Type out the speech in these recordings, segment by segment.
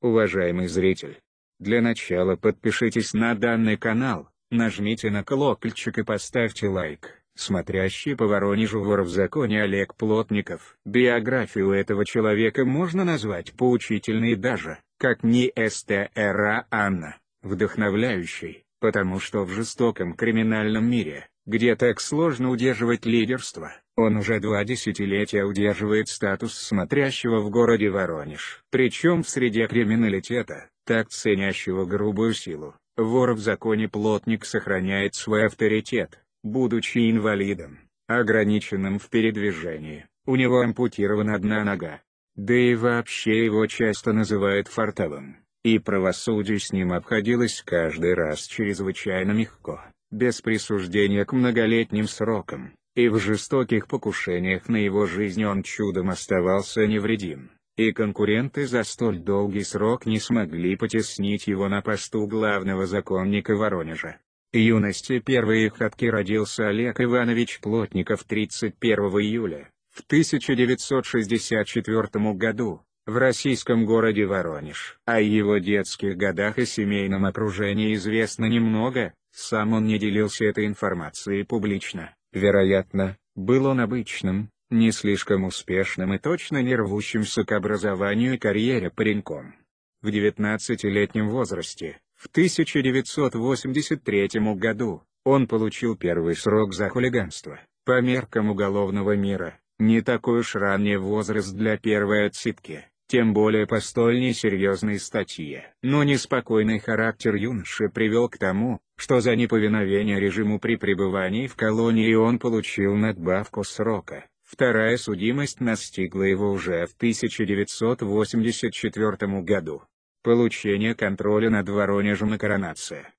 Уважаемый зритель, для начала подпишитесь на данный канал, нажмите на колокольчик и поставьте лайк. Смотрящий по Воронежу вор в законе Олег Плотников. Биографию этого человека можно назвать поучительной даже, как не СТРА Анна, вдохновляющей, потому что в жестоком криминальном мире, где так сложно удерживать лидерство. Он уже два десятилетия удерживает статус смотрящего в городе Воронеж. Причем в среде криминалитета, так ценящего грубую силу, вор в законе плотник сохраняет свой авторитет, будучи инвалидом, ограниченным в передвижении, у него ампутирована одна нога. Да и вообще его часто называют фартовым, и правосудие с ним обходилось каждый раз чрезвычайно мягко без присуждения к многолетним срокам, и в жестоких покушениях на его жизнь он чудом оставался невредим, и конкуренты за столь долгий срок не смогли потеснить его на посту главного законника Воронежа. Юности первые ходки родился Олег Иванович Плотников 31 июля, в 1964 году, в российском городе Воронеж. О а его детских годах и семейном окружении известно немного, сам он не делился этой информацией публично. Вероятно, был он обычным, не слишком успешным и точно не рвущимся к образованию и карьере пареньком. В 19-летнем возрасте, в 1983 году, он получил первый срок за хулиганство. По меркам уголовного мира, не такой уж ранний возраст для первой отсидки тем более по столь несерьезной статье. Но неспокойный характер юноши привел к тому, что за неповиновение режиму при пребывании в колонии он получил надбавку срока. Вторая судимость настигла его уже в 1984 году. Получение контроля над Воронежем и коронация.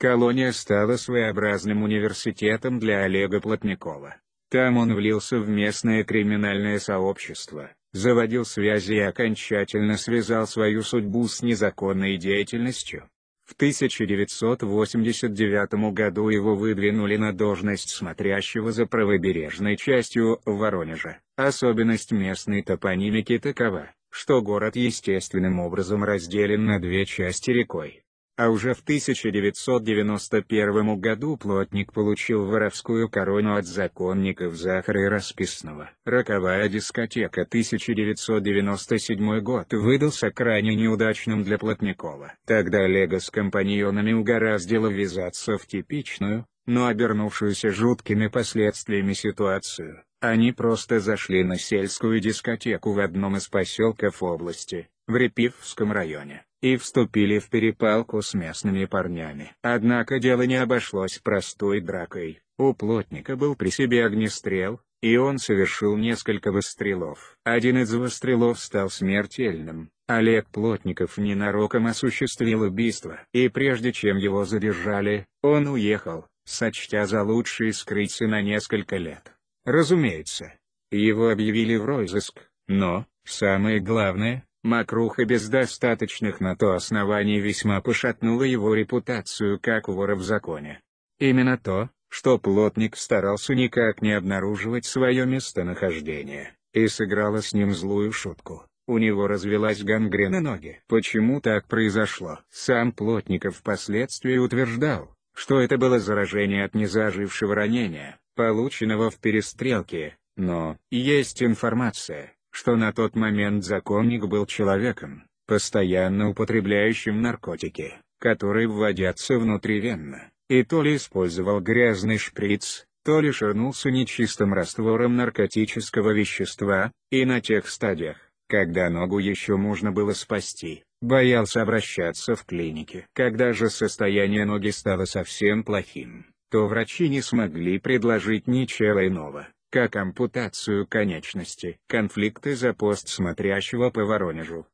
Колония стала своеобразным университетом для Олега Плотникова. Там он влился в местное криминальное сообщество, заводил связи и окончательно связал свою судьбу с незаконной деятельностью. В 1989 году его выдвинули на должность смотрящего за правобережной частью Воронежа. Особенность местной топонимики такова, что город естественным образом разделен на две части рекой а уже в 1991 году плотник получил воровскую корону от законников Захара и Расписного. Роковая дискотека 1997 год выдался крайне неудачным для Плотникова. Тогда Лего с компаньонами угораздило ввязаться в типичную, но обернувшуюся жуткими последствиями ситуацию. Они просто зашли на сельскую дискотеку в одном из поселков области, в Репивском районе и вступили в перепалку с местными парнями. Однако дело не обошлось простой дракой. У плотника был при себе огнестрел, и он совершил несколько выстрелов. Один из выстрелов стал смертельным. Олег Плотников ненароком осуществил убийство. И прежде чем его задержали, он уехал, сочтя за лучшее скрыться на несколько лет. Разумеется, его объявили в розыск, но, самое главное, Макруха без достаточных на то оснований весьма пошатнула его репутацию как вора в законе. Именно то, что плотник старался никак не обнаруживать свое местонахождение, и сыграла с ним злую шутку. У него развелась гангрена ноги. Почему так произошло? Сам Плотников впоследствии утверждал, что это было заражение от незажившего ранения, полученного в перестрелке, но есть информация, что на тот момент законник был человеком, постоянно употребляющим наркотики, которые вводятся внутривенно, и то ли использовал грязный шприц, то ли ширнулся нечистым раствором наркотического вещества, и на тех стадиях, когда ногу еще можно было спасти, боялся обращаться в клинике. Когда же состояние ноги стало совсем плохим, то врачи не смогли предложить ничего иного, как ампутацию конечности, конфликты за пост смотрящего по Воронежу.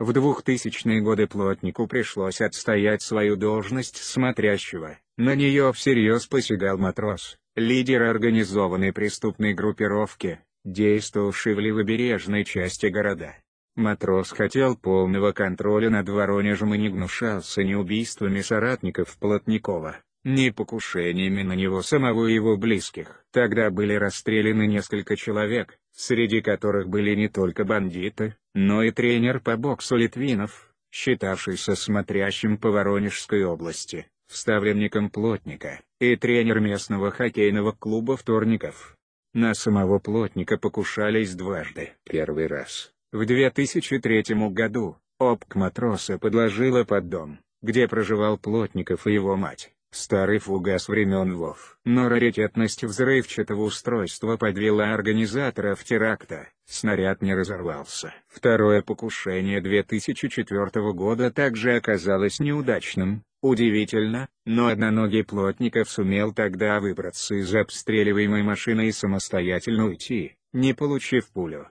В 2000-е годы плотнику пришлось отстоять свою должность смотрящего, на нее всерьез посягал матрос, лидер организованной преступной группировки, действовавший в левобережной части города. Матрос хотел полного контроля над Воронежем и не гнушался ни убийствами соратников Плотникова, ни покушениями на него самого и его близких. Тогда были расстреляны несколько человек, среди которых были не только бандиты, но и тренер по боксу Литвинов, считавшийся смотрящим по Воронежской области, вставленником Плотника, и тренер местного хоккейного клуба Вторников. На самого Плотника покушались дважды. Первый раз, в 2003 году, обк матроса подложила под дом, где проживал Плотников и его мать. Старый фугас времен ВОВ. Но раритетность взрывчатого устройства подвела организаторов теракта, снаряд не разорвался. Второе покушение 2004 года также оказалось неудачным. Удивительно, но одноногий Плотников сумел тогда выбраться из обстреливаемой машины и самостоятельно уйти, не получив пулю.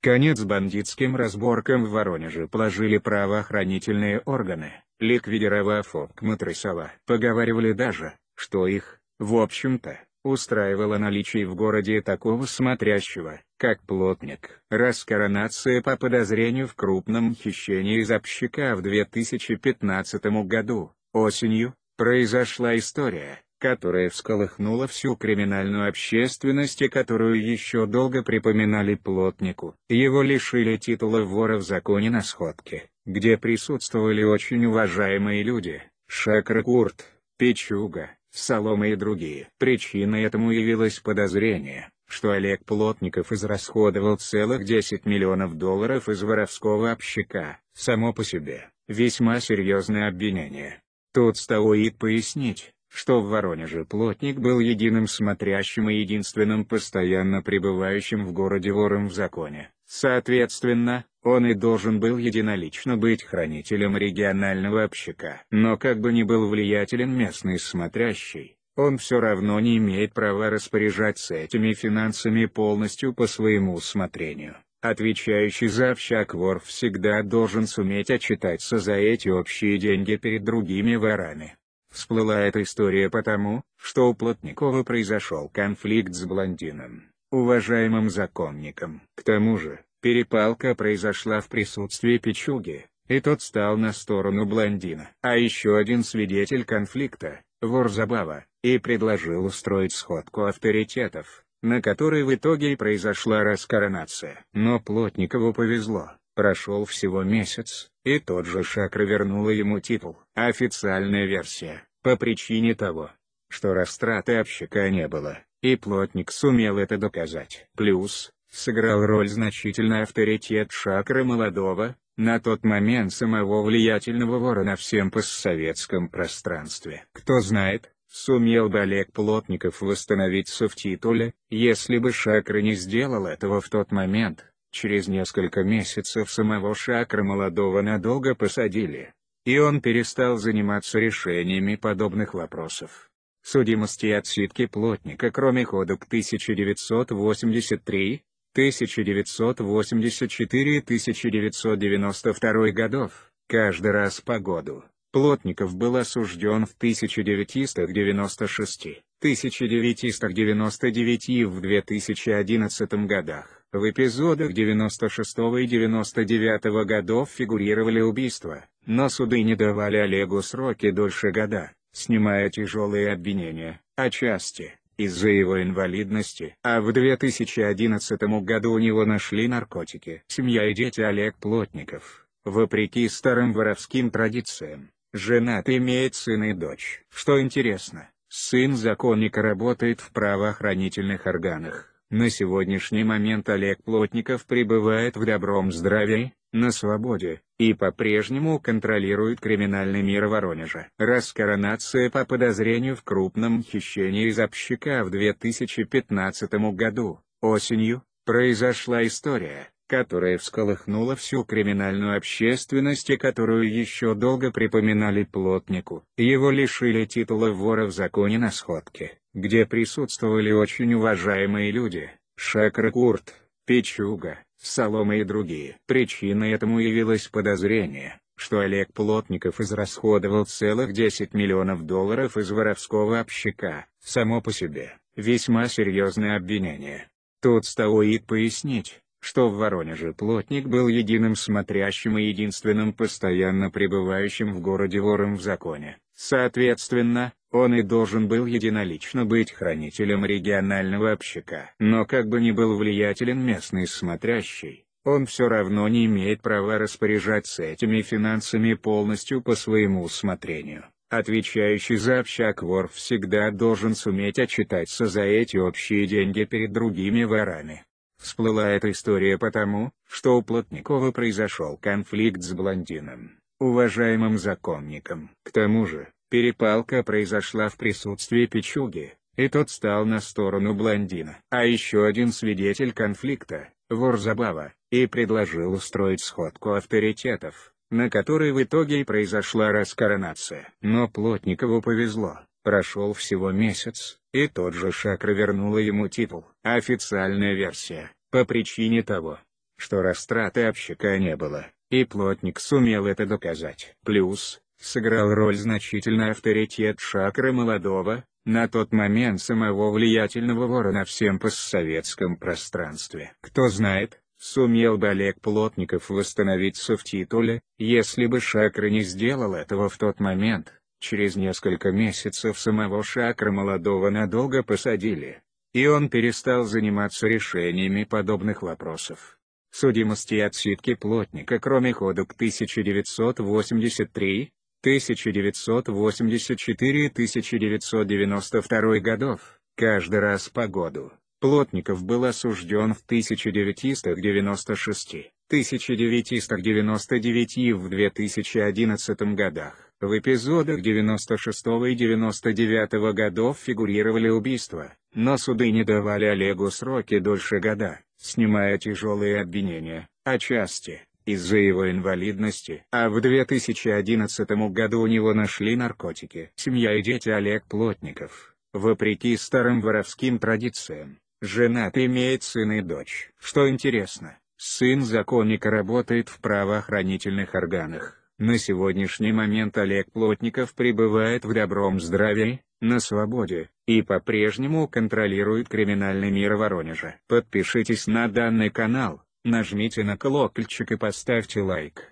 Конец бандитским разборкам в Воронеже положили правоохранительные органы, ликвидировав Окматрысова. Поговаривали даже, что их, в общем-то, устраивало наличие в городе такого смотрящего, как плотник. Раз коронация по подозрению в крупном хищении из общака в 2015 году, осенью, произошла история, которая всколыхнула всю криминальную общественность и которую еще долго припоминали плотнику. Его лишили титула вора в законе на сходке, где присутствовали очень уважаемые люди, Шакракурт, Печуга, Солома и другие. Причиной этому явилось подозрение, что Олег Плотников израсходовал целых 10 миллионов долларов из воровского общака, само по себе, весьма серьезное обвинение. Тут стоит пояснить, что в Воронеже плотник был единым смотрящим и единственным постоянно пребывающим в городе вором в законе. Соответственно, он и должен был единолично быть хранителем регионального общака. Но как бы ни был влиятелен местный смотрящий, он все равно не имеет права распоряжаться этими финансами полностью по своему усмотрению. Отвечающий за общак вор всегда должен суметь отчитаться за эти общие деньги перед другими ворами. Всплыла эта история потому, что у Плотникова произошел конфликт с блондином, уважаемым законником. К тому же, перепалка произошла в присутствии Пичуги, и тот стал на сторону блондина. А еще один свидетель конфликта, вор Забава, и предложил устроить сходку авторитетов, на которой в итоге и произошла раскоронация. Но Плотникову повезло, прошел всего месяц, и тот же Шакра вернула ему титул. Официальная версия, по причине того, что растраты общика не было, и плотник сумел это доказать. Плюс, сыграл роль значительный авторитет Шакры молодого, на тот момент самого влиятельного вора на всем постсоветском пространстве. Кто знает, сумел бы Олег Плотников восстановиться в титуле, если бы Шакра не сделал этого в тот момент, Через несколько месяцев самого Шакра молодого надолго посадили, и он перестал заниматься решениями подобных вопросов. Судимости от сидки плотника кроме ходу к 1983, 1984 и 1992 годов, каждый раз по году. Плотников был осужден в 1996, 1999 и в 2011 годах. В эпизодах 96 и 99 годов фигурировали убийства, но суды не давали Олегу сроки дольше года, снимая тяжелые обвинения, отчасти, из-за его инвалидности. А в 2011 году у него нашли наркотики. Семья и дети Олег Плотников, вопреки старым воровским традициям, женат и имеет сына и дочь. Что интересно, сын законника работает в правоохранительных органах. На сегодняшний момент Олег Плотников пребывает в добром здравии, на свободе, и по-прежнему контролирует криминальный мир Воронежа. Раскоронация по подозрению в крупном хищении из общака в 2015 году, осенью, произошла история, которая всколыхнула всю криминальную общественность и которую еще долго припоминали Плотнику. Его лишили титула вора в законе на сходке где присутствовали очень уважаемые люди, Шакра Курт, Печуга, Солома и другие. Причиной этому явилось подозрение, что Олег Плотников израсходовал целых 10 миллионов долларов из воровского общака, само по себе, весьма серьезное обвинение. Тут стоит пояснить, что в Воронеже плотник был единым смотрящим и единственным постоянно пребывающим в городе вором в законе. Соответственно, он и должен был единолично быть хранителем регионального общика. Но как бы ни был влиятелен местный смотрящий, он все равно не имеет права распоряжаться этими финансами полностью по своему усмотрению. Отвечающий за общак вор всегда должен суметь отчитаться за эти общие деньги перед другими ворами. Всплыла эта история потому, что у Плотникова произошел конфликт с блондином, уважаемым законником. К тому же, перепалка произошла в присутствии Пичуги, и тот стал на сторону блондина. А еще один свидетель конфликта, вор Забава, и предложил устроить сходку авторитетов, на которой в итоге и произошла раскоронация. Но Плотникову повезло, прошел всего месяц, и тот же Шакра вернула ему титул. Официальная версия, по причине того, что растраты общака не было, и плотник сумел это доказать. Плюс, сыграл роль значительный авторитет Шакры молодого, на тот момент самого влиятельного вора на всем постсоветском пространстве. Кто знает, сумел бы Олег Плотников восстановиться в титуле, если бы Шакра не сделал этого в тот момент. Через несколько месяцев самого Шакра молодого надолго посадили, и он перестал заниматься решениями подобных вопросов. Судимости и отсидки плотника кроме ходу к 1983, 1984 и 1992 годов, каждый раз по году, Плотников был осужден в 1996, 1999 и в 2011 годах. В эпизодах 96 и 99 годов фигурировали убийства, но суды не давали Олегу сроки дольше года, снимая тяжелые обвинения, отчасти, из-за его инвалидности. А в 2011 году у него нашли наркотики. Семья и дети Олег Плотников, вопреки старым воровским традициям, женат и имеет сына и дочь. Что интересно, сын законника работает в правоохранительных органах. На сегодняшний момент Олег Плотников пребывает в добром здравии, на свободе, и по-прежнему контролирует криминальный мир Воронежа. Подпишитесь на данный канал, нажмите на колокольчик и поставьте лайк.